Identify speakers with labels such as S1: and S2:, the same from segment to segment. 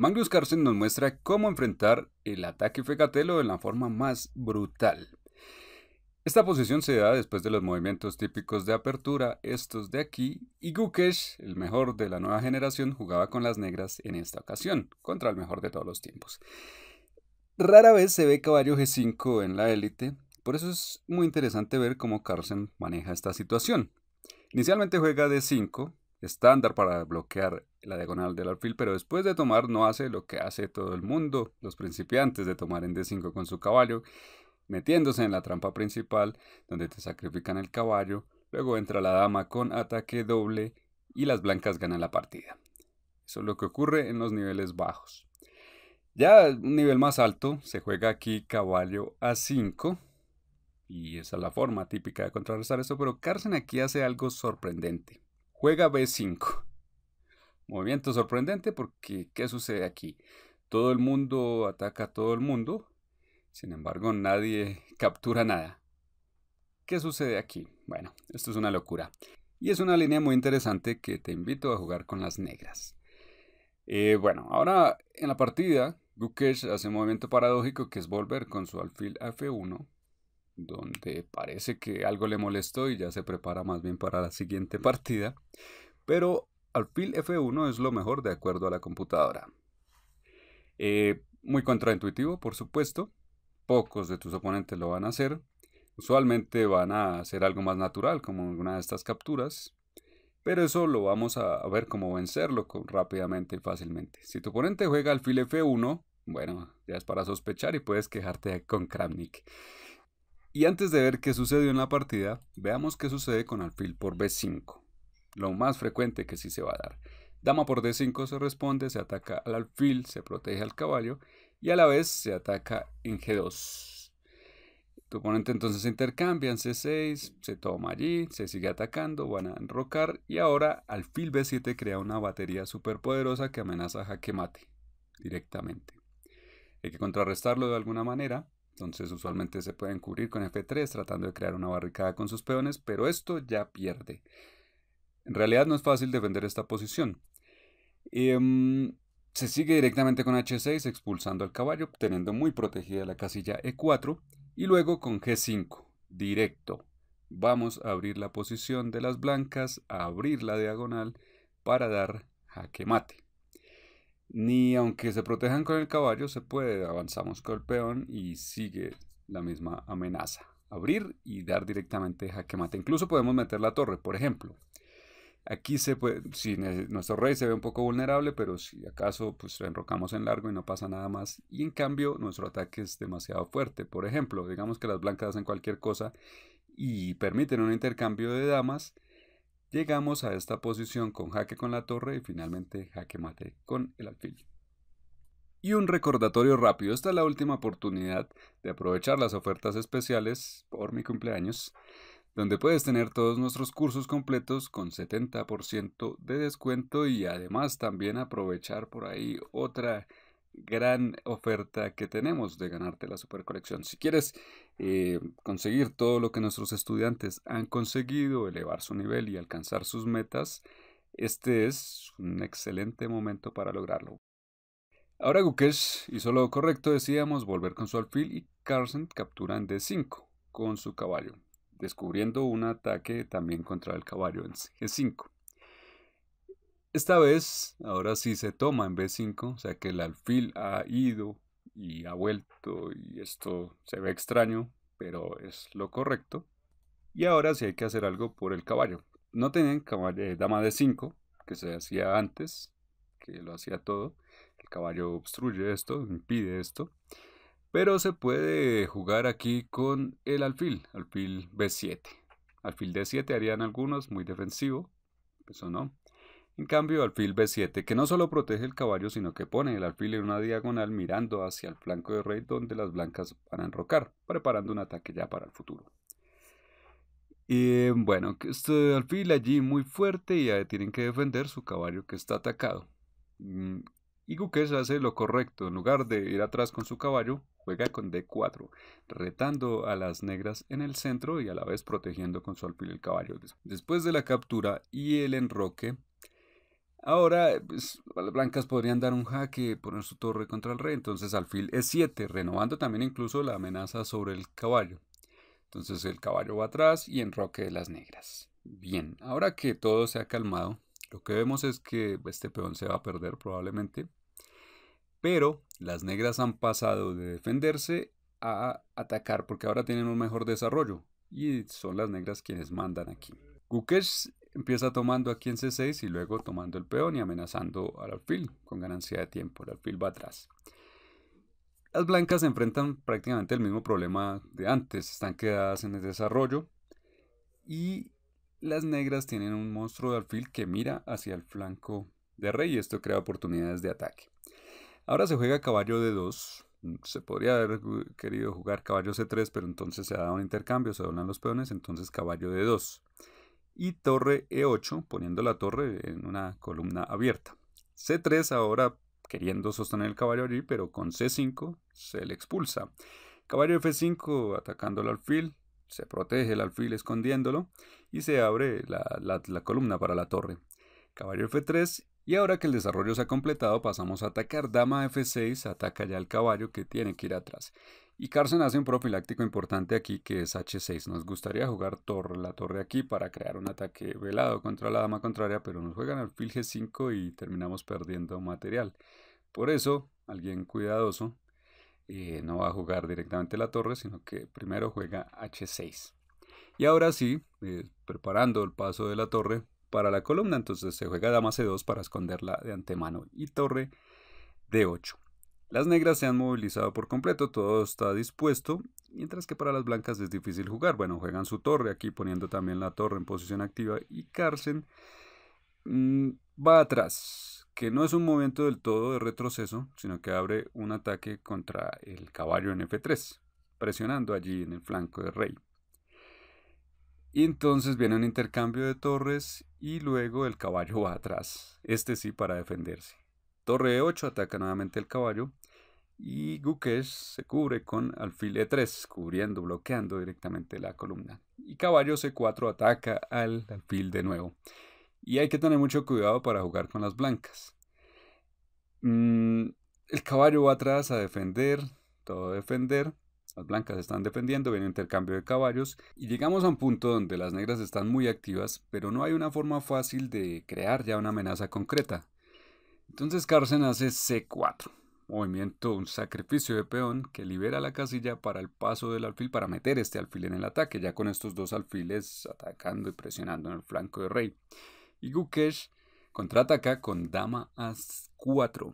S1: Magnus Carlsen nos muestra cómo enfrentar el ataque fecatelo de la forma más brutal. Esta posición se da después de los movimientos típicos de apertura, estos de aquí, y Gukesh, el mejor de la nueva generación, jugaba con las negras en esta ocasión, contra el mejor de todos los tiempos. Rara vez se ve caballo G5 en la élite, por eso es muy interesante ver cómo Carlsen maneja esta situación. Inicialmente juega D5, estándar para bloquear la diagonal del alfil, pero después de tomar no hace lo que hace todo el mundo, los principiantes de tomar en D5 con su caballo, metiéndose en la trampa principal donde te sacrifican el caballo, luego entra la dama con ataque doble y las blancas ganan la partida. Eso es lo que ocurre en los niveles bajos. Ya un nivel más alto se juega aquí caballo a5 y esa es la forma típica de contrarrestar eso, pero Carson aquí hace algo sorprendente. Juega B5. Movimiento sorprendente porque ¿qué sucede aquí? Todo el mundo ataca a todo el mundo, sin embargo nadie captura nada. ¿Qué sucede aquí? Bueno, esto es una locura. Y es una línea muy interesante que te invito a jugar con las negras. Eh, bueno, ahora en la partida, Gukesh hace un movimiento paradójico que es volver con su alfil F1 donde parece que algo le molestó y ya se prepara más bien para la siguiente partida, pero alfil F1 es lo mejor de acuerdo a la computadora. Eh, muy contraintuitivo, por supuesto, pocos de tus oponentes lo van a hacer, usualmente van a hacer algo más natural como una de estas capturas, pero eso lo vamos a ver cómo vencerlo rápidamente y fácilmente. Si tu oponente juega alfil F1, bueno, ya es para sospechar y puedes quejarte con Kramnik. Y antes de ver qué sucedió en la partida, veamos qué sucede con alfil por b5, lo más frecuente que sí se va a dar. Dama por d5 se responde, se ataca al alfil, se protege al caballo y a la vez se ataca en g2. Tu oponente entonces intercambia en c6, se toma allí, se sigue atacando, van a enrocar y ahora alfil b7 crea una batería poderosa que amenaza a jaque mate directamente. Hay que contrarrestarlo de alguna manera entonces usualmente se pueden cubrir con F3 tratando de crear una barricada con sus peones, pero esto ya pierde. En realidad no es fácil defender esta posición. Em, se sigue directamente con H6 expulsando al caballo, teniendo muy protegida la casilla E4 y luego con G5, directo. Vamos a abrir la posición de las blancas, a abrir la diagonal para dar jaque mate. Ni aunque se protejan con el caballo, se puede. Avanzamos con el peón y sigue la misma amenaza. Abrir y dar directamente jaque mate. Incluso podemos meter la torre, por ejemplo. Aquí se puede, si nuestro rey se ve un poco vulnerable, pero si acaso pues enrocamos en largo y no pasa nada más. Y en cambio nuestro ataque es demasiado fuerte. Por ejemplo, digamos que las blancas hacen cualquier cosa y permiten un intercambio de damas Llegamos a esta posición con jaque con la torre y finalmente jaque mate con el alfil. Y un recordatorio rápido, esta es la última oportunidad de aprovechar las ofertas especiales por mi cumpleaños, donde puedes tener todos nuestros cursos completos con 70% de descuento y además también aprovechar por ahí otra gran oferta que tenemos de ganarte la supercolección. Si quieres eh, conseguir todo lo que nuestros estudiantes han conseguido, elevar su nivel y alcanzar sus metas, este es un excelente momento para lograrlo. Ahora Gukesh hizo lo correcto, decíamos, volver con su alfil y Carson en D5 con su caballo, descubriendo un ataque también contra el caballo en G5. Esta vez, ahora sí se toma en B5, o sea que el alfil ha ido y ha vuelto y esto se ve extraño, pero es lo correcto. Y ahora sí hay que hacer algo por el caballo. No tienen eh, dama de 5, que se hacía antes, que lo hacía todo. El caballo obstruye esto, impide esto. Pero se puede jugar aquí con el alfil, alfil B7. Alfil D7 harían algunos, muy defensivo. Eso no. En cambio, alfil B7, que no solo protege el caballo, sino que pone el alfil en una diagonal mirando hacia el flanco de rey donde las blancas van a enrocar, preparando un ataque ya para el futuro. Y bueno, este alfil allí muy fuerte y tienen que defender su caballo que está atacado. Mm, y Gukes hace lo correcto, en lugar de ir atrás con su caballo, juega con D4, retando a las negras en el centro y a la vez protegiendo con su alfil el caballo. Después de la captura y el enroque, Ahora, pues, las blancas podrían dar un jaque, poner su torre contra el rey, entonces alfil es 7 renovando también incluso la amenaza sobre el caballo. Entonces el caballo va atrás y enroque las negras. Bien, ahora que todo se ha calmado, lo que vemos es que este peón se va a perder probablemente, pero las negras han pasado de defenderse a atacar porque ahora tienen un mejor desarrollo y son las negras quienes mandan aquí. Gukesh Empieza tomando aquí en C6 y luego tomando el peón y amenazando al alfil con ganancia de tiempo. El alfil va atrás. Las blancas se enfrentan prácticamente el mismo problema de antes. Están quedadas en el desarrollo. Y las negras tienen un monstruo de alfil que mira hacia el flanco de rey y esto crea oportunidades de ataque. Ahora se juega caballo de 2 se podría haber querido jugar caballo C3, pero entonces se da un intercambio, se doblan los peones, entonces caballo de 2 y torre E8, poniendo la torre en una columna abierta. C3 ahora queriendo sostener el caballo allí, pero con C5 se le expulsa. Caballo F5 atacando el alfil, se protege el alfil escondiéndolo y se abre la, la columna para la torre. Caballo F3 y ahora que el desarrollo se ha completado pasamos a atacar. Dama F6 ataca ya al caballo que tiene que ir atrás. Y Carson hace un profiláctico importante aquí que es H6. Nos gustaría jugar torre, la torre aquí para crear un ataque velado contra la dama contraria, pero nos juegan alfil G5 y terminamos perdiendo material. Por eso, alguien cuidadoso eh, no va a jugar directamente la torre, sino que primero juega H6. Y ahora sí, eh, preparando el paso de la torre para la columna, entonces se juega dama C2 para esconderla de antemano y torre D8. Las negras se han movilizado por completo, todo está dispuesto, mientras que para las blancas es difícil jugar. Bueno, juegan su torre aquí poniendo también la torre en posición activa y Carsen mm, va atrás, que no es un movimiento del todo de retroceso, sino que abre un ataque contra el caballo en F3, presionando allí en el flanco de rey. Y entonces viene un intercambio de torres y luego el caballo va atrás, este sí para defenderse. Torre E8 ataca nuevamente el caballo y Gukesh se cubre con alfil E3, cubriendo, bloqueando directamente la columna. Y caballo C4 ataca al alfil de nuevo. Y hay que tener mucho cuidado para jugar con las blancas. Mm, el caballo va atrás a defender, todo defender. Las blancas están defendiendo, viene intercambio de caballos y llegamos a un punto donde las negras están muy activas, pero no hay una forma fácil de crear ya una amenaza concreta. Entonces Carson hace C4 movimiento, un sacrificio de peón que libera la casilla para el paso del alfil para meter este alfil en el ataque, ya con estos dos alfiles atacando y presionando en el flanco de rey. Y Gukesh contraataca con dama a 4,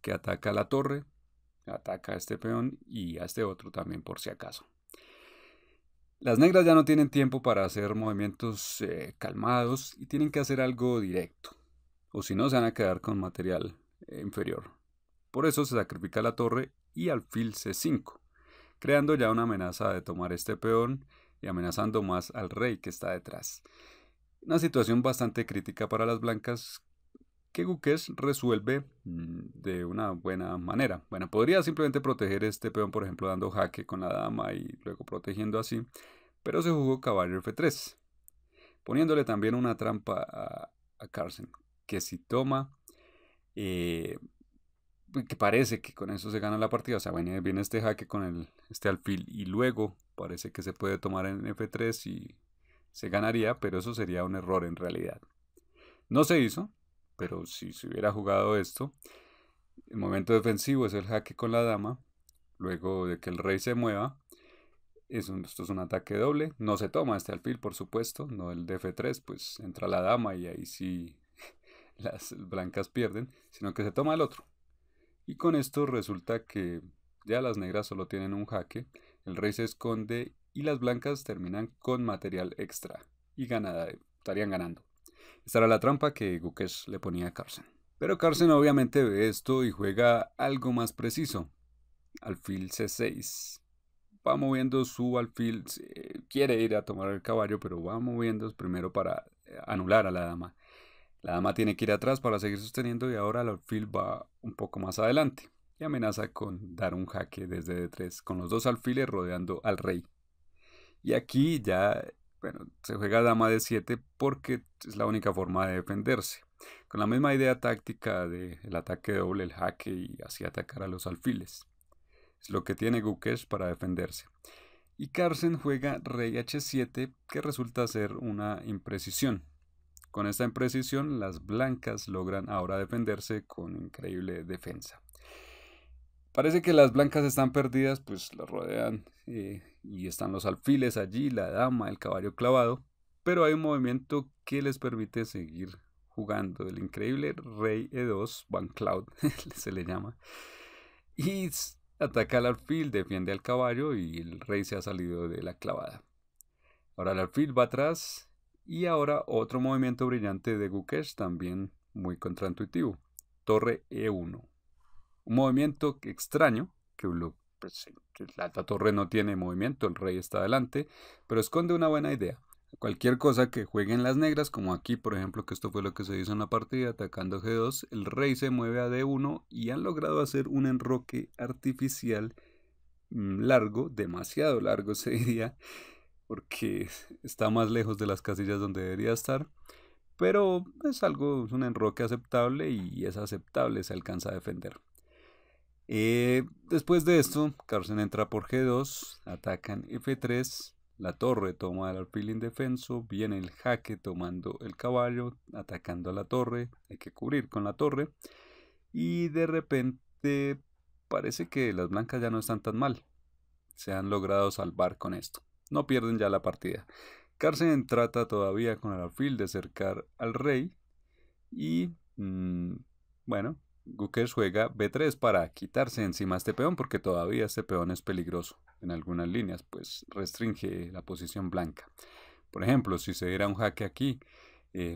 S1: que ataca a la torre, ataca a este peón y a este otro también por si acaso. Las negras ya no tienen tiempo para hacer movimientos eh, calmados y tienen que hacer algo directo, o si no se van a quedar con material eh, inferior. Por eso se sacrifica la torre y alfil c5, creando ya una amenaza de tomar este peón y amenazando más al rey que está detrás. Una situación bastante crítica para las blancas que Guqués resuelve mm, de una buena manera. Bueno, podría simplemente proteger este peón, por ejemplo, dando jaque con la dama y luego protegiendo así, pero se jugó caballo f3, poniéndole también una trampa a, Carson que si toma, eh, pues, que parece que con eso se gana la partida. O sea, viene, viene este jaque con el, este alfil y luego parece que se puede tomar en F3 y se ganaría, pero eso sería un error en realidad. No se hizo, pero si se hubiera jugado esto, el momento defensivo es el jaque con la dama, luego de que el rey se mueva, esto es un ataque doble, no se toma este alfil por supuesto, no el de F3, pues entra la dama y ahí sí las blancas pierden, sino que se toma el otro. Y con esto resulta que ya las negras solo tienen un jaque, el rey se esconde y las blancas terminan con material extra y ganada, estarían ganando. Esta era la trampa que Gukesh le ponía a Carson. Pero Carson obviamente ve esto y juega algo más preciso. Alfil C6. Va moviendo su alfil, quiere ir a tomar el caballo, pero va moviendo primero para anular a la dama. La dama tiene que ir atrás para seguir sosteniendo y ahora el alfil va un poco más adelante y amenaza con dar un jaque desde D3 con los dos alfiles rodeando al rey. Y aquí ya, bueno, se juega dama de 7 porque es la única forma de defenderse. Con la misma idea táctica del de ataque doble, el jaque y así atacar a los alfiles. Es lo que tiene Gukesh para defenderse. Y Carlsen juega rey h7 que resulta ser una imprecisión, con esta imprecisión, las blancas logran ahora defenderse con increíble defensa. Parece que las blancas están perdidas, pues las rodean eh, y están los alfiles allí, la dama, el caballo clavado, pero hay un movimiento que les permite seguir jugando. El increíble rey E2, Van Cloud se le llama, y ataca al alfil, defiende al caballo y el rey se ha salido de la clavada. Ahora el alfil va atrás y ahora otro movimiento brillante de Gukesh, también muy contraintuitivo, torre E1. Un movimiento extraño, que pues la torre no tiene movimiento, el rey está adelante, pero esconde una buena idea. Cualquier cosa que jueguen las negras, como aquí por ejemplo, que esto fue lo que se hizo en la partida, atacando G2, el rey se mueve a D1 y han logrado hacer un enroque artificial mm, largo, demasiado largo se diría, porque está más lejos de las casillas donde debería estar. Pero es algo, es un enroque aceptable y es aceptable, se alcanza a defender. Eh, después de esto, Carlsen entra por G2, atacan F3, la torre toma el alfil indefenso, viene el jaque tomando el caballo, atacando a la torre, hay que cubrir con la torre. Y de repente parece que las blancas ya no están tan mal. Se han logrado salvar con esto. No pierden ya la partida. Carsen trata todavía con el alfil de acercar al rey y mm, bueno, Guker juega B3 para quitarse encima a este peón porque todavía este peón es peligroso en algunas líneas, pues restringe la posición blanca. Por ejemplo, si se diera un jaque aquí y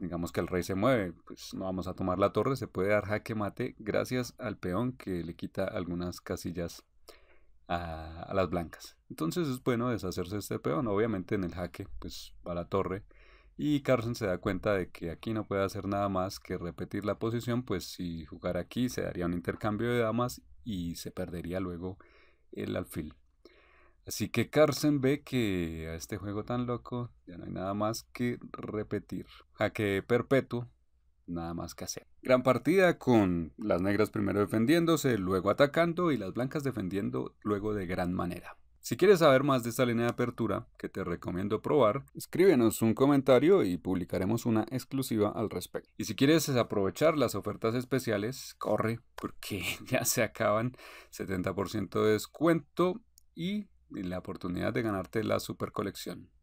S1: digamos que el rey se mueve, pues no vamos a tomar la torre, se puede dar jaque mate gracias al peón que le quita algunas casillas a, las blancas. Entonces es bueno deshacerse de este peón. Obviamente en el jaque, pues va la torre. Y Carson se da cuenta de que aquí no puede hacer nada más que repetir la posición, pues si jugar aquí se daría un intercambio de damas y se perdería luego el alfil. Así que Carson ve que a este juego tan loco ya no hay nada más que repetir. Jaque perpetuo nada más que hacer. Gran partida con las negras primero defendiéndose, luego atacando y las blancas defendiendo luego de gran manera. Si quieres saber más de esta línea de apertura, que te recomiendo probar, escríbenos un comentario y publicaremos una exclusiva al respecto. Y si quieres aprovechar las ofertas especiales, corre, porque ya se acaban 70% de descuento y la oportunidad de ganarte la super colección.